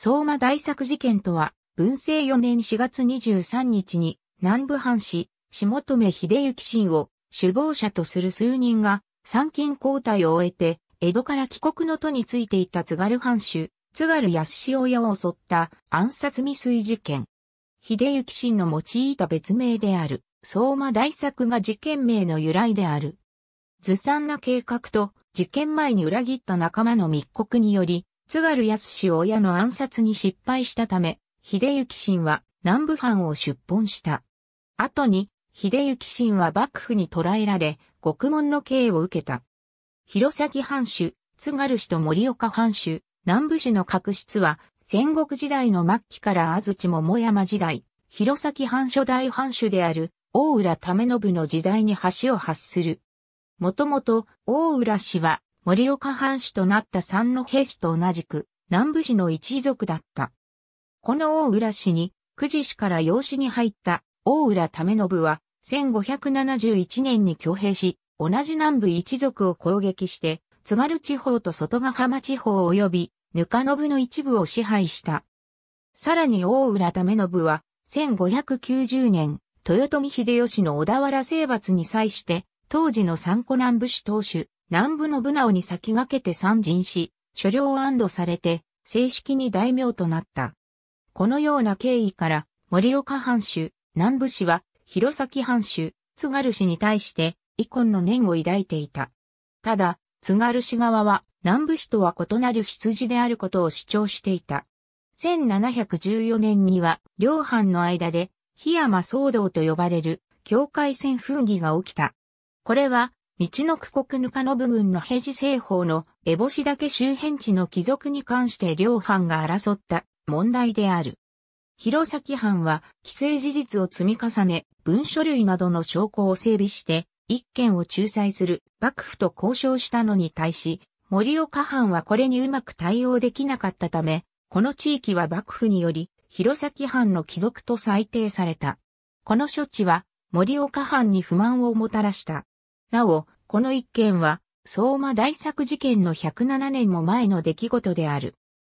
相馬大作事件とは、文政4年4月23日に、南部藩士、下留秀行信を首謀者とする数人が、参勤交代を終えて、江戸から帰国の途についていた津軽藩主、津軽安塩屋を襲った暗殺未遂事件。秀行信の用いた別名である、相馬大作が事件名の由来である。ずさんな計画と、事件前に裏切った仲間の密告により、津軽康親の暗殺に失敗したため、秀行信は南部藩を出奔した。後に、秀行信は幕府に捕らえられ、獄門の刑を受けた。弘前藩主、津軽氏と森岡藩主、南部氏の確執は、戦国時代の末期から安土桃山時代、弘前藩初代藩主である、大浦為信の時代に橋を発する。もともと、大浦氏は、盛岡藩主となった三戸氏と同じく南部氏の一族だった。この大浦氏に、久慈氏から養子に入った大浦為信は、1571年に挙兵し、同じ南部一族を攻撃して、津軽地方と外ヶ浜地方及び、ぬかの部の一部を支配した。さらに大浦為信は、1590年、豊臣秀吉の小田原征伐に際して、当時の三古南部市当主、南部の武直に先駆けて参陣し、所領安堵されて、正式に大名となった。このような経緯から、森岡藩主、南部氏は、弘前藩主、津軽氏に対して、遺恨の念を抱いていた。ただ、津軽氏側は、南部氏とは異なる出自であることを主張していた。1714年には、両藩の間で、檜山騒動と呼ばれる、境界線紛議が起きた。これは、道の区国ぬかの部分の平治西方の烏帽子岳周辺地の帰属に関して両藩が争った問題である。弘前藩は既成事実を積み重ね、文書類などの証拠を整備して、一件を仲裁する幕府と交渉したのに対し、森岡藩はこれにうまく対応できなかったため、この地域は幕府により、弘前藩の帰属と裁定された。この処置は森岡藩に不満をもたらした。なお、この一件は、相馬大作事件の107年も前の出来事である。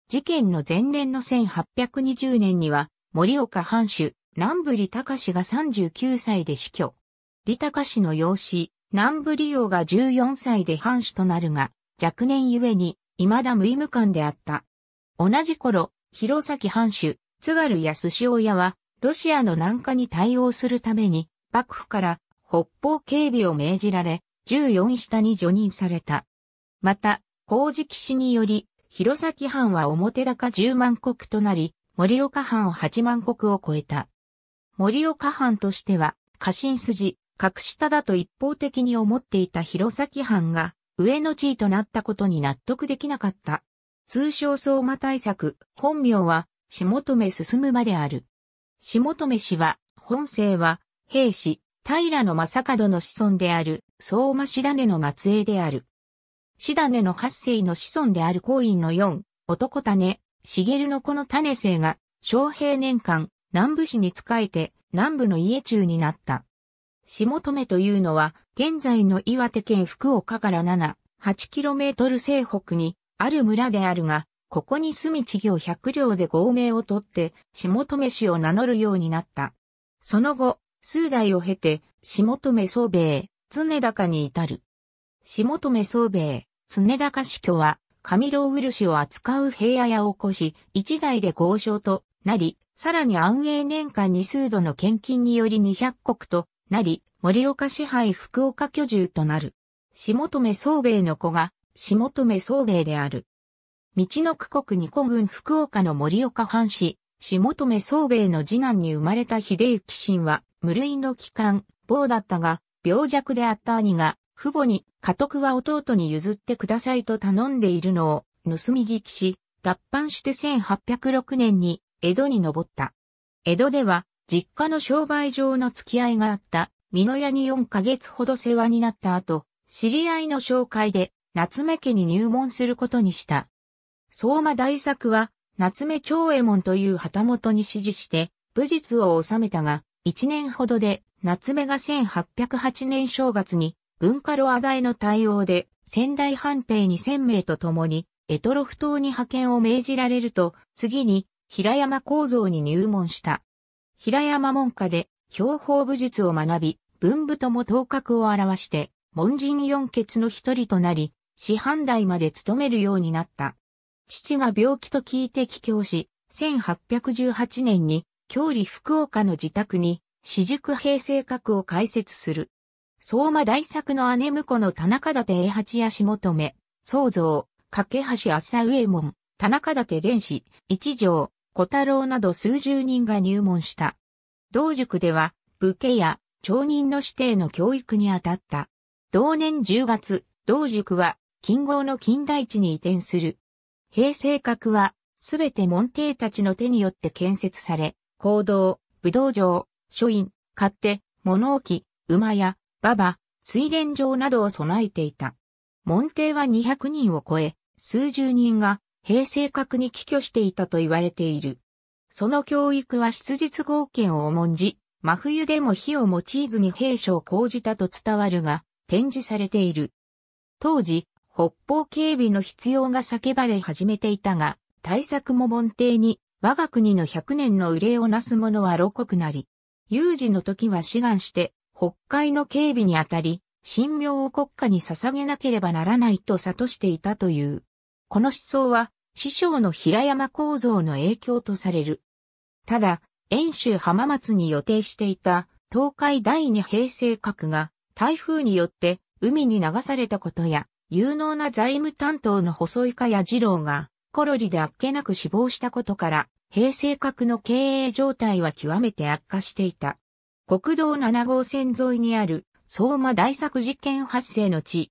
事件の前年の1820年には、森岡藩主、南部利隆が39歳で死去。利隆の養子、南部利用が14歳で藩主となるが、若年ゆえに、未だ無意無感であった。同じ頃、弘前藩主、津軽寿司親は、ロシアの南下に対応するために、幕府から北方警備を命じられ、14下に除任された。また、工事騎士により、弘前藩は表高10万国となり、森岡藩を8万国を超えた。森岡藩としては、過信筋、格下だと一方的に思っていた弘前藩が、上の地位となったことに納得できなかった。通称相馬対策、本名は、下留進むまである。下留氏は、本姓は、兵士、平の正門の子孫である、相馬だ種の末裔である。だ種の八世の子孫である行院の四、男種、茂の子の種生が、昌平年間、南部市に仕えて、南部の家中になった。下留というのは、現在の岩手県福岡から七、八キロメートル西北に、ある村であるが、ここに住み地業百両で合名を取って、下留氏を名乗るようになった。その後、数代を経て、下留宗兵衛、常高に至る。下留宗兵衛、常高死去は、紙老漆を扱う平野屋を起こし、一代で豪商となり、さらに安永年間に数度の献金により二百国となり、森岡支配福岡居住となる。下留宗兵衛の子が、下留宗兵衛である。道の区国二古郡福岡の森岡藩士、下留宗兵衛の次男に生まれた秀行信は、無類の帰還、坊だったが、病弱であった兄が、父母に、家督は弟に譲ってくださいと頼んでいるのを、盗み聞きし、脱藩して1806年に、江戸に登った。江戸では、実家の商売上の付き合いがあった、美濃屋に4ヶ月ほど世話になった後、知り合いの紹介で、夏目家に入門することにした。相馬大作は、夏目長右衛門という旗本に指示して、武術を収めたが、一年ほどで、夏目が1808年正月に、文化ロア大の対応で、仙台藩兵2000名と共に、エトロフ島に派遣を命じられると、次に、平山構造に入門した。平山門下で、標法武術を学び、文武とも頭角を現して、門人四傑の一人となり、師範代まで務めるようになった。父が病気と聞いて帰郷し、1818年に、郷里福岡の自宅に、私塾平成閣を開設する。相馬大作の姉婿の田中立栄八や下留、創造、架橋浅右衛門、田中立蓮氏、一条、小太郎など数十人が入門した。同塾では、武家や町人の指定の教育にあたった。同年10月、同塾は、近郷の近代地に移転する。平成閣は、すべて門弟たちの手によって建設され、行動、武道場、書院、勝手、物置、馬や、馬場、水蓮場などを備えていた。門弟は200人を超え、数十人が平成閣に寄居していたと言われている。その教育は質実合憲を重んじ、真冬でも火を用いずに兵所を講じたと伝わるが、展示されている。当時、北方警備の必要が叫ばれ始めていたが、対策も門底に、我が国の百年の憂いをなす者は露国なり。有事の時は志願して、北海の警備にあたり、神明を国家に捧げなければならないと悟していたという。この思想は、師匠の平山構造の影響とされる。ただ、遠州浜松に予定していた東海第二平成閣が台風によって海に流されたことや有能な財務担当の細井や二郎が、コロリであっけなく死亡したことから、平成閣の経営状態は極めて悪化していた。国道7号線沿いにある相馬大作事件発生の地。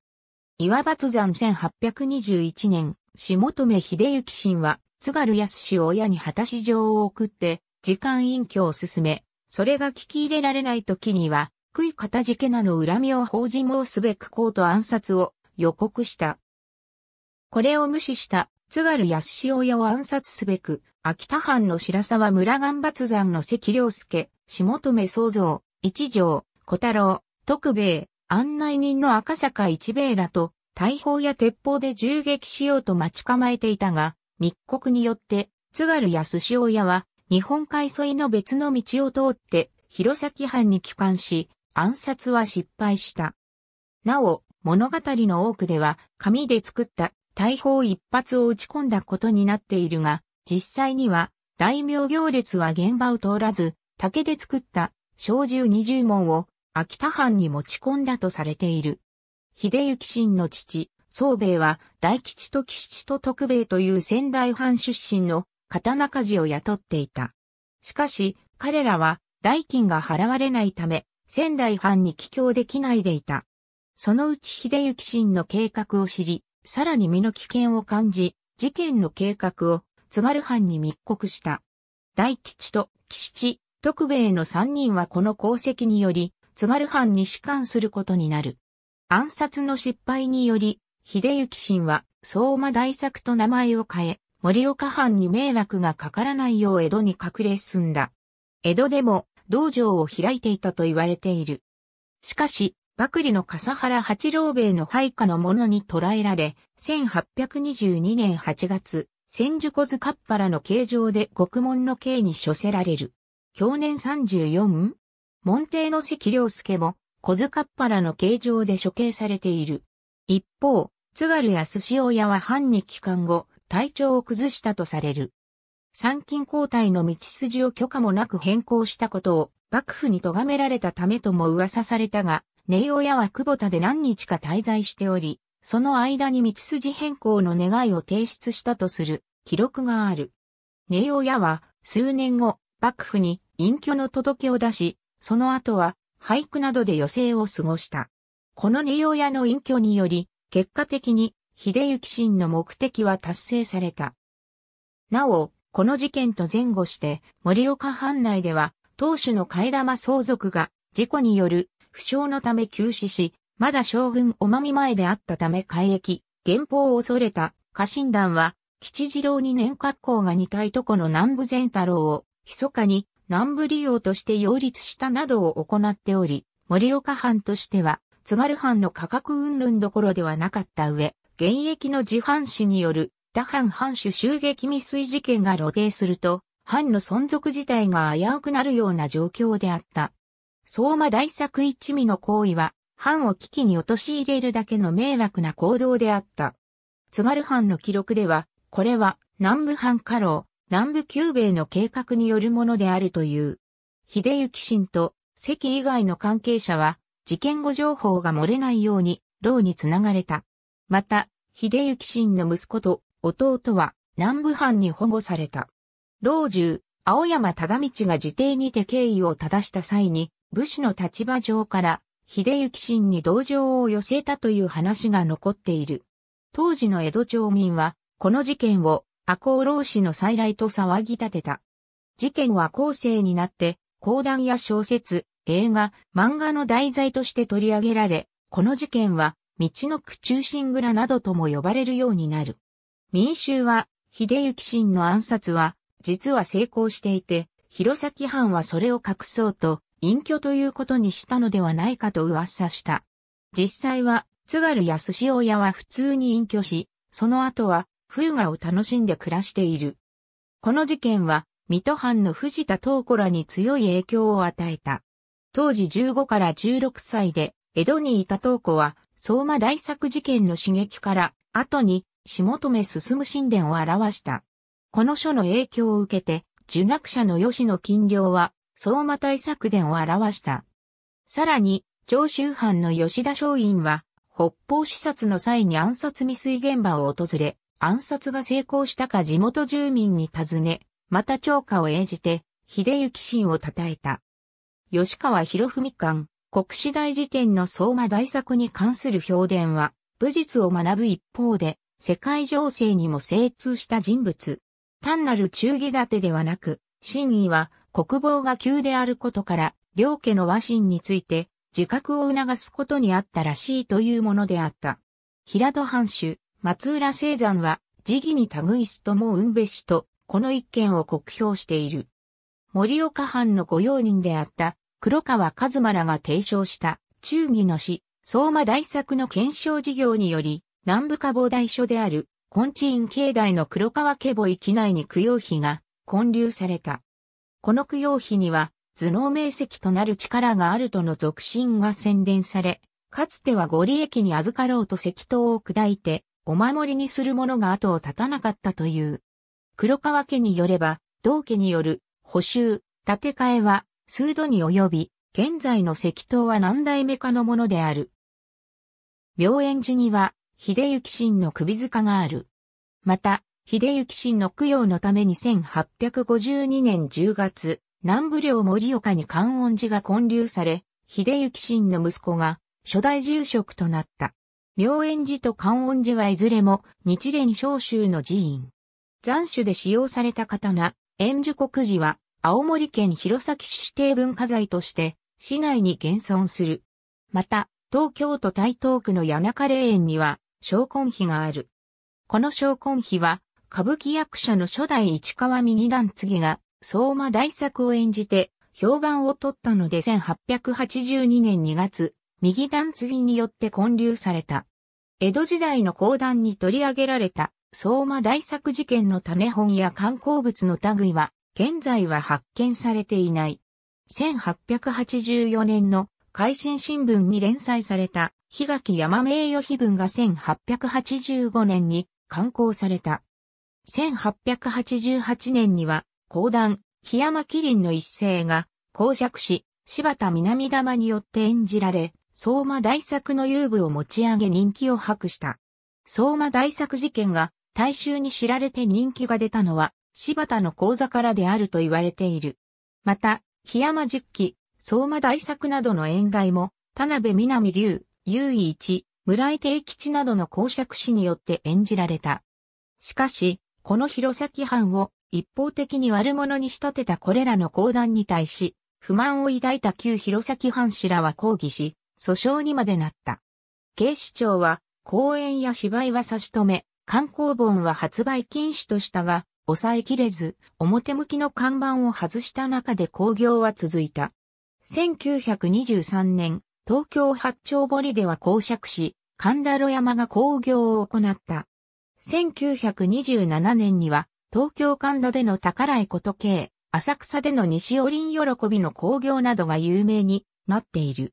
岩抜山1821年、下留秀幸神は、津軽康を親に果たし状を送って、時間隠居を進め、それが聞き入れられない時には、悔い片付けなの恨みを報じ申すべく公と暗殺を予告した。これを無視した津軽康親を暗殺すべく、秋田藩の白沢村岩抜山の関良介、下留創造、一条、小太郎、徳兵衛、案内人の赤坂一兵衛らと、大砲や鉄砲で銃撃しようと待ち構えていたが、密告によって、津軽安親は、日本海沿いの別の道を通って、弘前藩に帰還し、暗殺は失敗した。なお、物語の多くでは紙で作った大砲一発を打ち込んだことになっているが、実際には大名行列は現場を通らず、竹で作った小銃二十門を秋田藩に持ち込んだとされている。秀幸信の父、宗兵衛は大吉と吉と徳兵衛という仙台藩出身の刀鍛冶を雇っていた。しかし、彼らは代金が払われないため、仙台藩に帰郷できないでいた。そのうち秀幸神の計画を知り、さらに身の危険を感じ、事件の計画を津軽藩に密告した。大吉と吉地、徳兵衛の三人はこの功績により、津軽藩に仕官することになる。暗殺の失敗により、秀幸神は相馬大作と名前を変え、森岡藩に迷惑がかからないよう江戸に隠れ住んだ。江戸でも道場を開いていたと言われている。しかし、幕理の笠原八郎兵衛の配下の者に捕らえられ、1822年8月、千住小塚っッの形状で獄門の刑に処せられる。去年 34? 門弟の関良介も、小塚っッの形状で処刑されている。一方、津軽や寿司親は藩に帰還後、体調を崩したとされる。参勤交代の道筋を許可もなく変更したことを幕府に咎められたためとも噂されたが、オ親は久保田で何日か滞在しており、その間に道筋変更の願いを提出したとする記録がある。オ親は数年後、幕府に隠居の届けを出し、その後は俳句などで余生を過ごした。このオ親の隠居により、結果的に秀幸真の目的は達成された。なお、この事件と前後して、盛岡藩内では、当主の替え玉相続が、事故による負傷のため急死し、まだ将軍おまみ前であったため改役、原法を恐れた家臣団は、吉次郎に年格好が似たいとこの南部善太郎を、密かに南部利用として擁立したなどを行っており、森岡藩としては、津軽藩の価格云々どころではなかった上、現役の自藩士による他藩藩主襲撃未遂事件が露呈すると、藩の存続自体が危うくなるような状況であった。相馬大作一味の行為は、藩を危機に陥れるだけの迷惑な行動であった。津軽藩の記録では、これは南部藩家老、南部久兵衛の計画によるものであるという。秀幸信と関以外の関係者は、事件後情報が漏れないように、牢につながれた。また、秀幸信の息子と弟は南部藩に保護された。老中、青山忠道が自邸にて敬意を正した際に、武士の立場上から、秀行真に同情を寄せたという話が残っている。当時の江戸町民は、この事件を赤穂浪士の再来と騒ぎ立てた。事件は後世になって、講談や小説、映画、漫画の題材として取り上げられ、この事件は、道の区中心蔵などとも呼ばれるようになる。民衆は、秀行真の暗殺は、実は成功していて、弘前藩はそれを隠そうと、隠居ということにしたのではないかと噂した。実際は、津軽や寿司親は普通に隠居し、その後は、風雅を楽しんで暮らしている。この事件は、水戸藩の藤田東子らに強い影響を与えた。当時15から16歳で、江戸にいた東子は、相馬大作事件の刺激から、後に、下留進む神殿を表した。この書の影響を受けて、受学者の吉野金良は、相馬対策伝を表した。さらに、長州藩の吉田松陰は、北方視察の際に暗殺未遂現場を訪れ、暗殺が成功したか地元住民に尋ね、また超過を演じて、秀行心を称えた。吉川博文館、国史大辞典の相馬大作に関する評伝は、武術を学ぶ一方で、世界情勢にも精通した人物。単なる忠義立てではなく、真意は国防が急であることから、両家の和親について自覚を促すことにあったらしいというものであった。平戸藩主、松浦聖山は、時義に類すともうんべしと、この一件を酷評している。森岡藩の御用人であった黒川和馬らが提唱した忠義の死、相馬大作の検証事業により、南部下防大所である、昆治院境内の黒川家母域内に供養碑が建立された。この供養碑には頭脳明晰となる力があるとの俗信が宣伝され、かつてはご利益に預かろうと石刀を砕いて、お守りにする者が後を絶たなかったという。黒川家によれば、同家による補修、建て替えは数度に及び、現在の石刀は何代目かのものである。病園寺には、秀幸神の首塚がある。また、秀行氏の供養のために1852年10月、南部領盛岡に観音寺が建立され、秀行氏の息子が初代住職となった。明円寺と観音寺はいずれも日蓮召集の寺院。残首で使用された刀、円樹国寺は青森県弘前市指定文化財として市内に現存する。また、東京都台東区の谷中霊園には、昇魂碑がある。この昇魂碑は、歌舞伎役者の初代市川右段次が、相馬大作を演じて、評判を取ったので1882年2月、右段次によって建立された。江戸時代の講談に取り上げられた、相馬大作事件の種本や観光物の類は、現在は発見されていない。1884年の改新新聞に連載された、日垣山名誉碑文が1885年に刊行された。1888年には、講談、檜山麒麟の一世が、公爵し、柴田南玉によって演じられ、相馬大作の遊具を持ち上げ人気を博した。相馬大作事件が大衆に知られて人気が出たのは柴田の講座からであると言われている。また、檜山十期、相馬大作などの演外も、田辺南流、優位一、村井定吉などの公爵師によって演じられた。しかし、この弘前藩を一方的に悪者に仕立てたこれらの講談に対し、不満を抱いた旧弘前藩士らは抗議し、訴訟にまでなった。警視庁は、公演や芝居は差し止め、観光本は発売禁止としたが、抑えきれず、表向きの看板を外した中で興行は続いた。1923年、東京八丁堀では公爵し、神田路山が興行を行った。1927年には、東京神田での宝いこと系、浅草での西おりん喜びの興行などが有名になっている。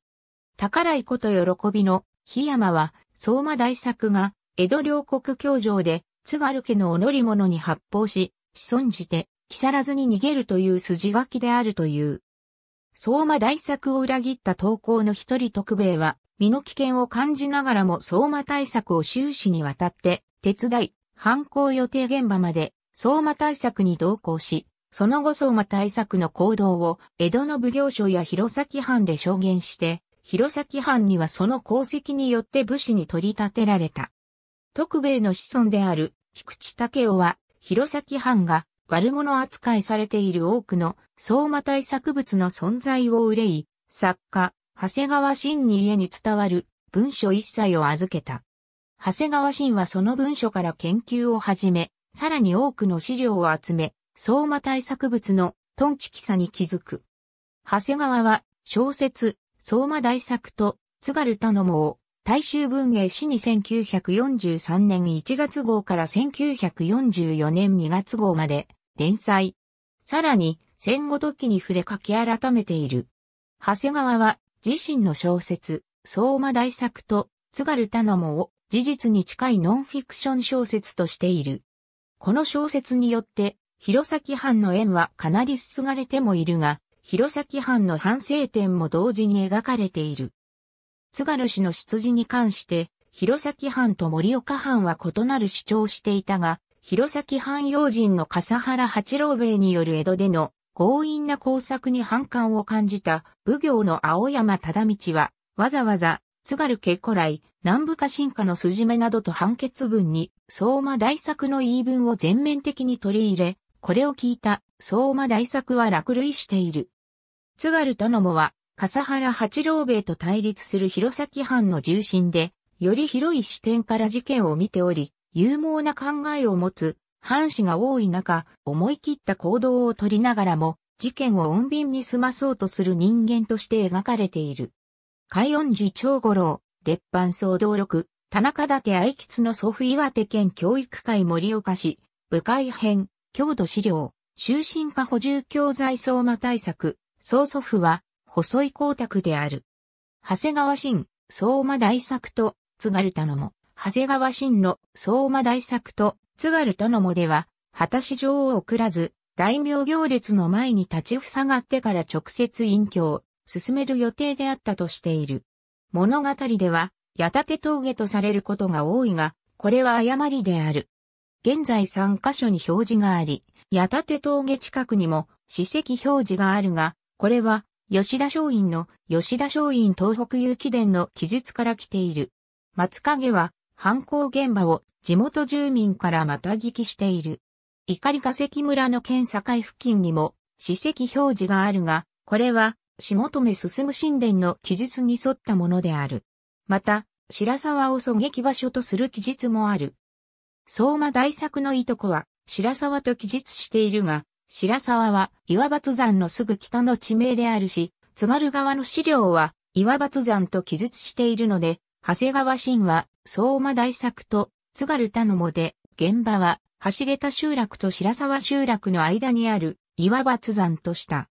宝井こと喜びの檜山は、相馬大作が、江戸両国教場で、津軽家のお乗り物に発砲し、子孫じて、木更津に逃げるという筋書きであるという。相馬大作を裏切った投稿の一人徳兵衛は、身の危険を感じながらも相馬大作を終始にわたって手伝い、犯行予定現場まで相馬対策に同行し、その後相馬対策の行動を江戸の奉行所や弘前藩で証言して、弘前藩にはその功績によって武士に取り立てられた。徳兵衛の子孫である菊池武雄は、弘前藩が悪者扱いされている多くの相馬対策物の存在を憂い、作家、長谷川真に家に伝わる文書一切を預けた。長谷川信はその文書から研究を始め、さらに多くの資料を集め、相馬対作物のトンチキさに気づく。長谷川は小説、相馬大作と津軽頼母を大衆文芸史に1943年1月号から1944年2月号まで連載。さらに戦後時に触れ書き改めている。長谷川は自身の小説、相馬大作と津軽頼母を事実に近いノンフィクション小説としている。この小説によって、弘前藩の縁はかなりすすがれてもいるが、弘前藩の反省点も同時に描かれている。津軽氏の出自に関して、弘前藩と盛岡藩は異なる主張をしていたが、弘前藩要人の笠原八郎兵衛による江戸での強引な工作に反感を感じた武行の青山忠道は、わざわざ津軽家古来、南部家進化の筋目などと判決文に、相馬大作の言い分を全面的に取り入れ、これを聞いた相馬大作は落類している。津軽頼母は、笠原八郎兵衛と対立する弘前藩の重臣で、より広い視点から事件を見ており、勇猛な考えを持つ、藩士が多い中、思い切った行動を取りながらも、事件を穏便に済まそうとする人間として描かれている。海音寺長五郎、鉄板総動録、田中立愛吉の祖父岩手県教育会盛岡市、部会編、郷土資料、終身化補充教材相馬対策、曽祖父は、細井光沢である。長谷川新、相馬大作と、津軽頼も、長谷川新の相馬大作と、津軽頼もでは、果たし女王を送らず、大名行列の前に立ちふさがってから直接隠居を進める予定であったとしている。物語では、矢立峠とされることが多いが、これは誤りである。現在3箇所に表示があり、矢立峠近くにも史跡表示があるが、これは吉田松陰の吉田松陰東北遊記伝の記述から来ている。松影は犯行現場を地元住民からまた聞きしている。怒り化石村の県境付近にも史跡表示があるが、これは下留進神殿の記述に沿ったものである。また、白沢を狙撃場所とする記述もある。相馬大作のいとこは、白沢と記述しているが、白沢は岩抜山のすぐ北の地名であるし、津軽側の資料は岩抜山と記述しているので、長谷川神は相馬大作と津軽田のもで、現場は橋桁集落と白沢集落の間にある岩抜山とした。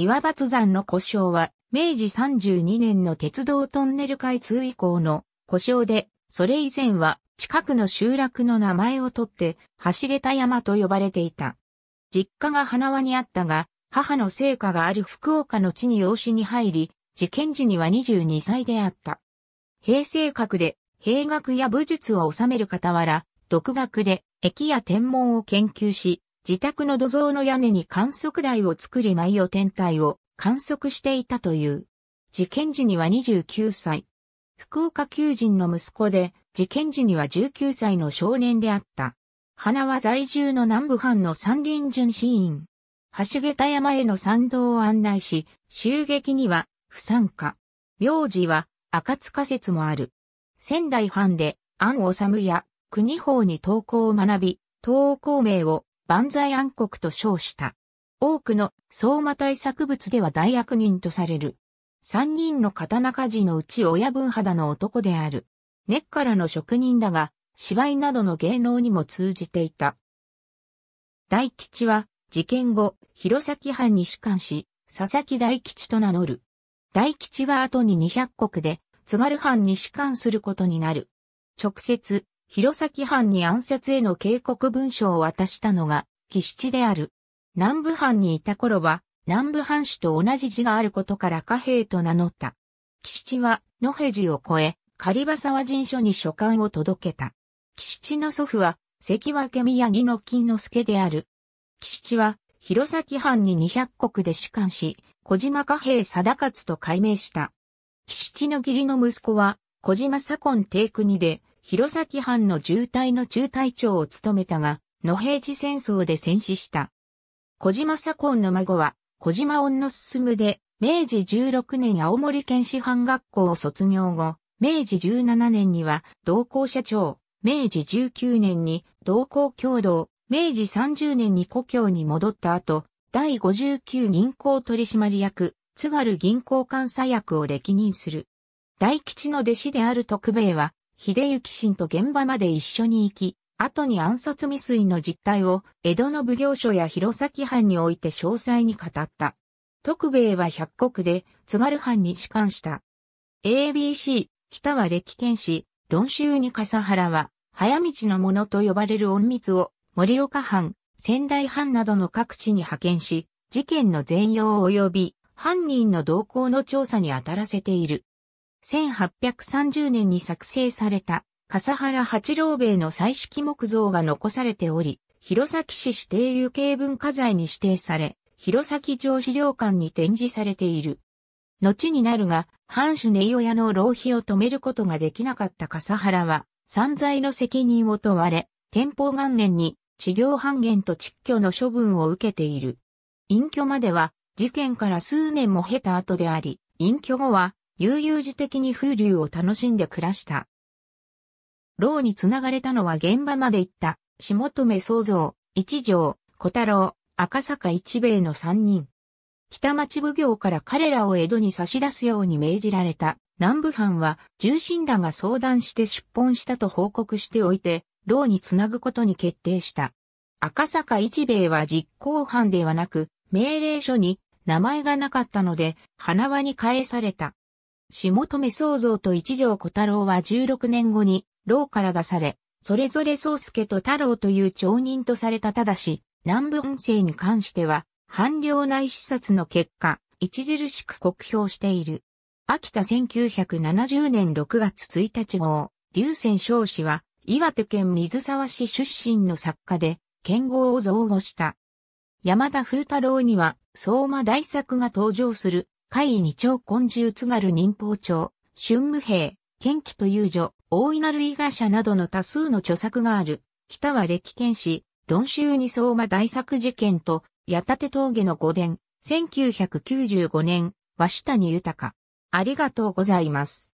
岩抜山の故障は、明治32年の鉄道トンネル開通以降の故障で、それ以前は近くの集落の名前を取って、橋桁山と呼ばれていた。実家が花輪にあったが、母の成果がある福岡の地に養子に入り、事件時には22歳であった。平成閣で、兵学や武術を収める傍ら、独学で、駅や天文を研究し、自宅の土蔵の屋根に観測台を作り舞を天体を観測していたという。事件時には29歳。福岡求人の息子で、事件時には19歳の少年であった。花は在住の南部藩の山林巡視員。橋桁山への参道を案内し、襲撃には不参加。名字は赤塚説もある。仙台藩で安治や国宝に投稿を学び、東光明を万歳暗黒と称した。多くの相馬対作物では大悪人とされる。三人の刀鍛冶のうち親分肌の男である。根っからの職人だが、芝居などの芸能にも通じていた。大吉は、事件後、弘前藩に主管し、佐々木大吉と名乗る。大吉は後に200国で、津軽藩に主管することになる。直接、弘前藩に暗殺への警告文書を渡したのが、岸地である。南部藩にいた頃は、南部藩主と同じ字があることから貨幣と名乗った。岸地は、野辺地を越え、狩場沢人書に書簡を届けた。岸地の祖父は、関脇宮城の金之助である。岸地は、弘前藩に200国で主官し、小島貨幣貞勝と改名した。岸地の義理の息子は、小島左近帝国で、弘前藩の重滞の中隊長を務めたが、野平治戦争で戦死した。小島左近の孫は、小島恩の進で、明治16年青森県師範学校を卒業後、明治17年には同校社長、明治19年に同校共同、明治30年に故郷に戻った後、第59銀行取締役、津軽銀行監査役を歴任する。大吉の弟子である徳兵衛は、秀行信と現場まで一緒に行き、後に暗殺未遂の実態を江戸の奉行所や弘前藩において詳細に語った。徳兵衛は百国で津軽藩に仕官した。ABC、北は歴剣士、論州に笠原は、早道の者と呼ばれる隠密を盛岡藩、仙台藩などの各地に派遣し、事件の全容及び犯人の動向の調査に当たらせている。1830年に作成された笠原八郎兵衛の彩色木造が残されており、弘前市指定有形文化財に指定され、弘前城資料館に展示されている。後になるが、藩主根親の浪費を止めることができなかった笠原は、散財の責任を問われ、天保元年に、治療半減と蟄居の処分を受けている。隠居までは、事件から数年も経た後であり、隠居後は、悠々自適に風流を楽しんで暮らした。牢に繋がれたのは現場まで行った、下留創造、一条、小太郎、赤坂一兵衛の三人。北町奉行から彼らを江戸に差し出すように命じられた南部藩は重臣団が相談して出奔したと報告しておいて、牢につなぐことに決定した。赤坂一兵衛は実行犯ではなく、命令書に名前がなかったので、花輪に返された。下留創造と一条小太郎は16年後に、牢から出され、それぞれ宗介と太郎という町人とされたただし、南部音声に関しては、半領内視察の結果、著しく酷評している。秋田1970年6月1日号、流泉少子は、岩手県水沢市出身の作家で、剣豪を造語した。山田風太郎には、相馬大作が登場する海に長根獣津軽忍法町、春無兵、剣気と遊女、大いなる伊賀社などの多数の著作がある。北は歴剣士、論集に相馬大作事件と、八立峠の御殿、1995年、鷲谷豊。ありがとうございます。